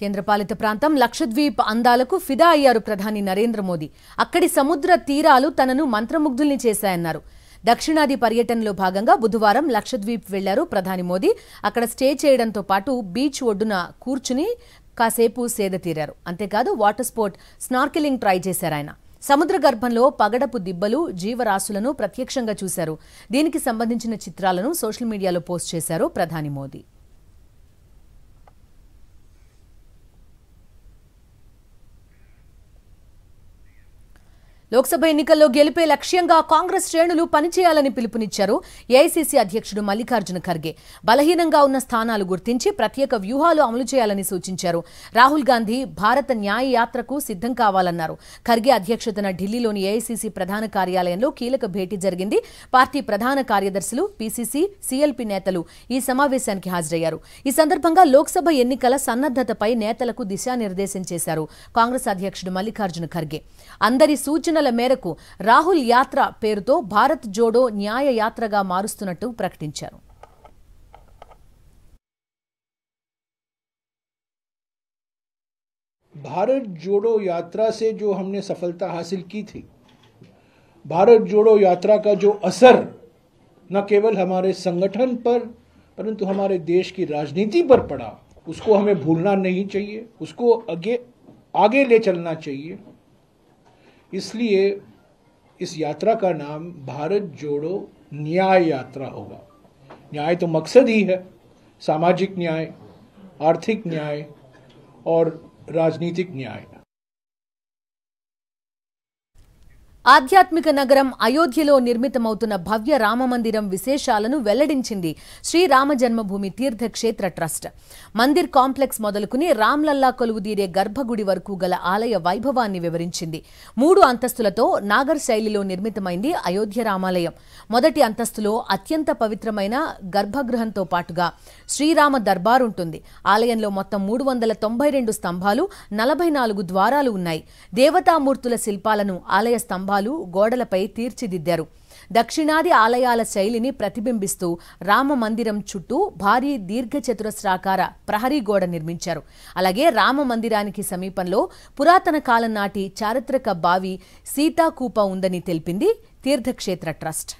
కేంద్రపాలిత ప్రాంతం లక్షద్వీప్ అందాలకు ఫిదా అయ్యారు ప్రధాని నరేంద్ర మోదీ అక్కడి సముద్ర తీరాలు తనను మంత్రముగ్ధుల్ని చేశాయన్నారు దక్షిణాది పర్యటనలో భాగంగా బుధవారం లక్షద్వీప్ వెళ్లారు ప్రధాని మోదీ అక్కడ స్టే చేయడంతో పాటు బీచ్ ఒడ్డున కూర్చుని కాసేపు సేద తీరారు అంతేకాదు వాటర్ స్పోర్ట్ స్నార్కిలింగ్ ట్రై చేశారు ఆయన సముద్ర గర్భంలో పగడపు దిబ్బలు జీవరాశులను ప్రత్యక్షంగా చూశారు దీనికి సంబంధించిన చిత్రాలను సోషల్ మీడియాలో పోస్ట్ చేశారు ప్రధాని మోదీ లోక్సభ ఎన్నికల్లో గెలిపే లక్ష్యంగా కాంగ్రెస్ శ్రేణులు పనిచేయాలని పిలుపునిచ్చారు ఏఐసిసి అధ్యక్షుడు మల్లికార్జున ఖర్గే బలహీనంగా ఉన్న స్థానాలు గుర్తించి ప్రత్యేక వ్యూహాలు అమలు చేయాలని సూచించారు రాహుల్ గాంధీ భారత న్యాయ యాత్రకు సిద్ధం కావాలన్నారు ఖర్గే అధ్యక్షతన ఢిల్లీలోని ఏఐసిసి ప్రధాన కార్యాలయంలో కీలక భేటీ జరిగింది పార్టీ ప్రధాన కార్యదర్శులు పీసీసీ సీఎల్పీ నేతలు ఈ సమావేశానికి హాజరయ్యారు ఈ సందర్భంగా లోక్సభ ఎన్నికల సన్నద్దతపై నేతలకు దిశానిర్దేశం చేశారు కాంగ్రెస్ అధ్యక్షుడు మల్లికార్జున ఖర్గే అందరి సూచన को राहुल రాహుల్ पेर तो भारत जोड़ो न्याय యాత్రగా మారుస్తున్నట్టు प्रकट भारत जोड़ो यात्रा से जो हमने सफलता हासिल की थी भारत जोड़ो यात्रा का जो असर न केवल हमारे संगठन पर परंतु हमारे देश की राजनीति पर पड़ा उसको हमें भूलना नहीं चाहिए उसको आगे आगे ले चलना चाहिए इसलिए इस यात्रा का नाम भारत जोड़ो न्याय यात्रा होगा न्याय तो मकसद ही है सामाजिक न्याय आर्थिक न्याय और राजनीतिक न्याय ఆధ్యాత్మిక నగరం అయోధ్యలో నిర్మితమవుతున్న భవ్య రామమందిరం విశేషాలను వెల్లడించింది శ్రీరామ జన్మభూమి తీర్థక్షేత్ర ట్రస్ట్ మందిర్ కాంప్లెక్స్ మొదలుకుని రామ్లల్లా కొలువుదీరే గర్భగుడి వరకు గల ఆలయ వైభవాన్ని వివరించింది మూడు అంతస్తులతో నాగర్ శైలిలో నిర్మితమైంది అయోధ్య రామాలయం మొదటి అంతస్తులో అత్యంత పవిత్రమైన గర్భగృహంతో పాటుగా శ్రీరామ దర్బార్ ఉంటుంది ఆలయంలో మొత్తం మూడు వందల తొంభై రెండు స్తంభాలు నలభై నాలుగు ద్వారాలు ఉన్నాయి దేవతామూర్తుల శిల్పాలను ఆలయ స్తంభాలు శిల్పాలు గోడలపై తీర్చిదిద్దారు దక్షిణాది ఆలయాల శైలిని ప్రతిబింబిస్తూ రామ మందిరం చుట్టూ భారీ దీర్ఘచతురస్రాకార ప్రహరీ గోడ నిర్మించారు అలాగే రామ మందిరానికి సమీపంలో పురాతన కాలం నాటి చారిత్రక బావి సీతాకూప ఉందని తెలిపింది తీర్థక్షేత్ర ట్రస్ట్